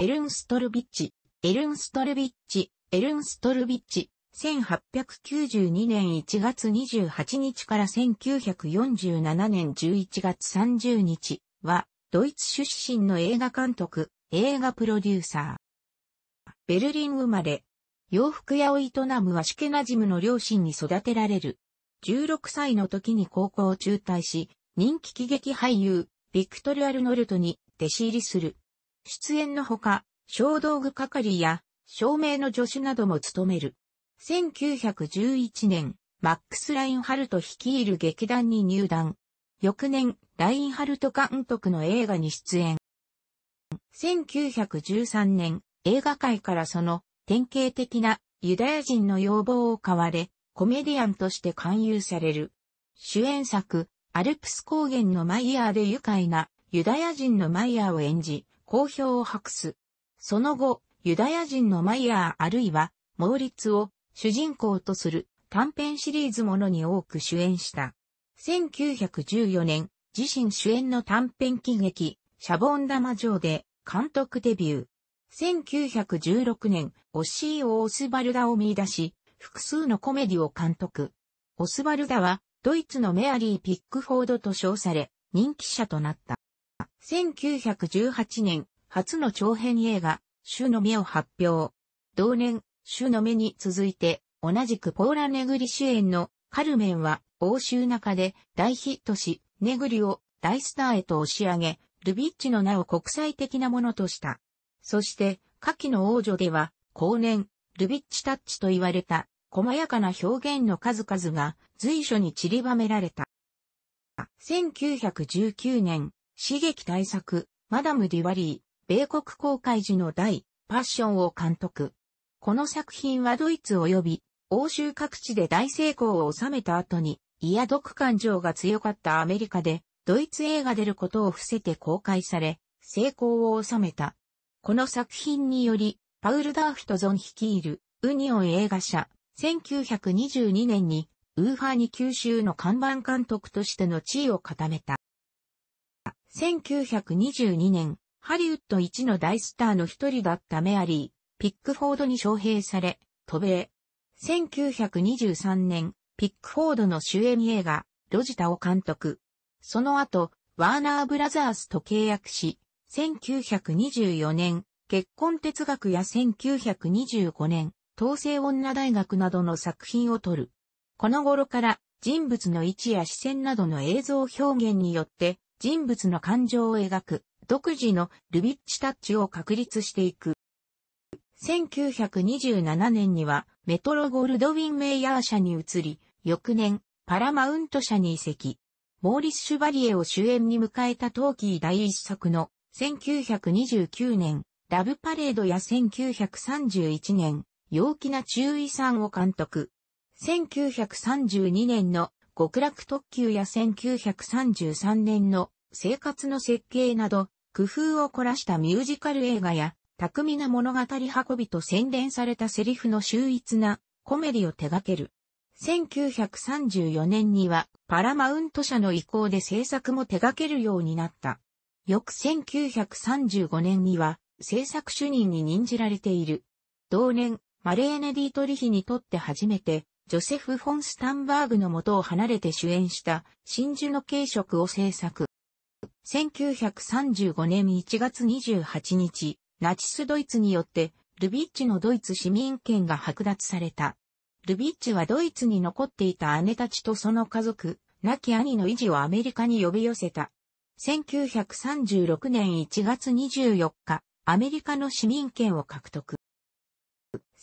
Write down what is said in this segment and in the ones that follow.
エルンストルビッチ、エルンストルビッチ、エルンストルビッチ、1892年1月28日から1947年11月30日は、ドイツ出身の映画監督、映画プロデューサー。ベルリン生まれ。洋服屋を営むアシュケナジムの両親に育てられる。16歳の時に高校を中退し、人気喜劇俳優、ビクトル・アルノルトに弟子入りする。出演のほか、小道具係や、照明の助手なども務める。1911年、マックス・ラインハルト率いる劇団に入団。翌年、ラインハルト監督の映画に出演。1913年、映画界からその典型的なユダヤ人の要望を買われ、コメディアンとして勧誘される。主演作、アルプス高原のマイヤーで愉快なユダヤ人のマイヤーを演じ、好評を博す。その後、ユダヤ人のマイヤーあるいは、モーリッツを主人公とする短編シリーズものに多く主演した。1914年、自身主演の短編喜劇、シャボン玉城で監督デビュー。1916年、オッシー・オスバルダを見出し、複数のコメディを監督。オスバルダは、ドイツのメアリー・ピックフォードと称され、人気者となった。1918年、初の長編映画、主の目を発表。同年、主の目に続いて、同じくポーラ・ネグリ主演のカルメンは欧州中で大ヒットし、ネグリを大スターへと押し上げ、ルビッチの名を国際的なものとした。そして、下記の王女では、後年、ルビッチタッチと言われた、細やかな表現の数々が随所に散りばめられた。1919年、刺激大作、マダム・デュワリー、米国公開時の大、パッションを監督。この作品はドイツ及び欧州各地で大成功を収めた後に、いや毒感情が強かったアメリカで、ドイツ映画出ることを伏せて公開され、成功を収めた。この作品により、パウル・ダーフトゾン率いる、ウニオン映画社、1922年に、ウーファーに九州の看板監督としての地位を固めた。1922年、ハリウッド一の大スターの一人だったメアリー、ピックフォードに招聘され、渡米。1923年、ピックフォードの主演映画、ロジタを監督。その後、ワーナーブラザースと契約し、1924年、結婚哲学や1925年、東西女大学などの作品を撮る。この頃から人物の位置や視線などの映像表現によって人物の感情を描く、独自のルビッチタッチを確立していく。1927年にはメトロゴールドウィン・メイヤー社に移り、翌年、パラマウント社に移籍。モーリッシュ・バリエを主演に迎えたキー第一作の1929年、ラブパレードや1931年、陽気な注意さんを監督。1932年の極楽特急や1933年の生活の設計など、工夫を凝らしたミュージカル映画や、巧みな物語運びと洗練されたセリフの秀逸なコメディを手掛ける。1934年にはパラマウント社の意向で制作も手掛けるようになった。翌1935年には制作主任に任じられている。同年、マレーネ・ディートリヒにとって初めてジョセフ・フォン・スタンバーグの元を離れて主演した真珠の軽食を制作。1935年1月28日、ナチスドイツによってルビッチのドイツ市民権が剥奪された。ルビッチはドイツに残っていた姉たちとその家族、亡き兄の維持をアメリカに呼び寄せた。1936年1月24日、アメリカの市民権を獲得。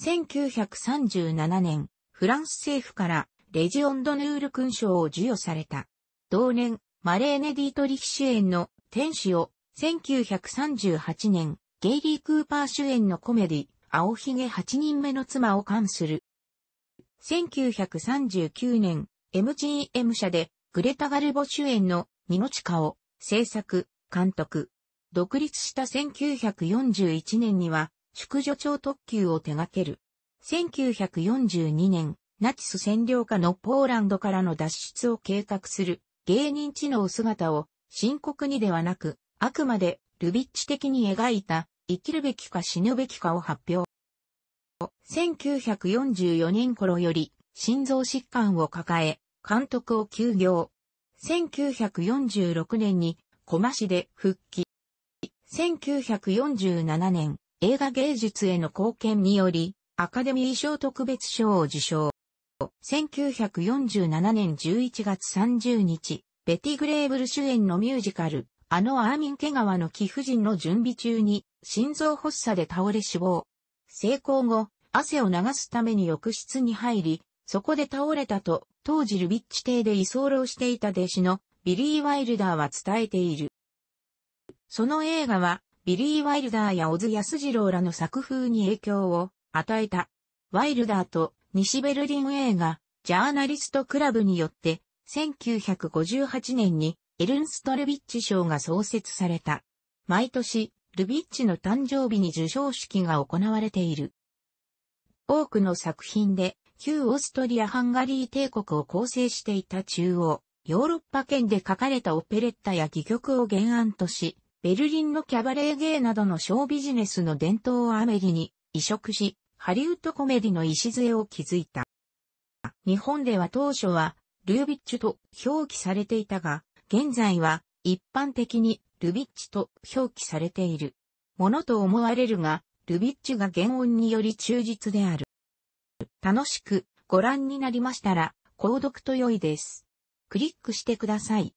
1937年、フランス政府からレジオンドヌール勲章を授与された。同年、マレーネ・ディートリヒ主演の天使を1938年、ゲイリー・クーパー主演のコメディ、青ひげ8人目の妻を冠する。1939年、MGM 社でグレタ・ガルボ主演のニノチカを制作、監督。独立した1941年には、宿女町特急を手掛ける。1942年、ナチス占領下のポーランドからの脱出を計画する芸人知能姿を深刻にではなく、あくまでルビッチ的に描いた生きるべきか死ぬべきかを発表。1944年頃より心臓疾患を抱え、監督を休業。1946年に駒市で復帰。1947年、映画芸術への貢献により、アカデミー賞特別賞を受賞。1947年11月30日、ベティ・グレーブル主演のミュージカル、あのアーミン・ケガワの貴婦人の準備中に、心臓発作で倒れ死亡。成功後、汗を流すために浴室に入り、そこで倒れたと、当時ルビッチ邸で居候していた弟子のビリー・ワイルダーは伝えている。その映画は、ビリー・ワイルダーや小津安二郎らの作風に影響を与えた。ワイルダーと西ベルリン映画、ジャーナリストクラブによって、1958年にエルンスト・ルビッチ賞が創設された。毎年、ルビッチの誕生日に受賞式が行われている。多くの作品で、旧オーストリア・ハンガリー帝国を構成していた中央、ヨーロッパ圏で書かれたオペレッタや戯曲を原案とし、ベルリンのキャバレー芸などのショービジネスの伝統をアメリに移植し、ハリウッドコメディの礎を築いた。日本では当初は、ルービッチュと表記されていたが、現在は一般的にルビッチと表記されている。ものと思われるが、ルビッチュが原音により忠実である。楽しくご覧になりましたら、購読と良いです。クリックしてください。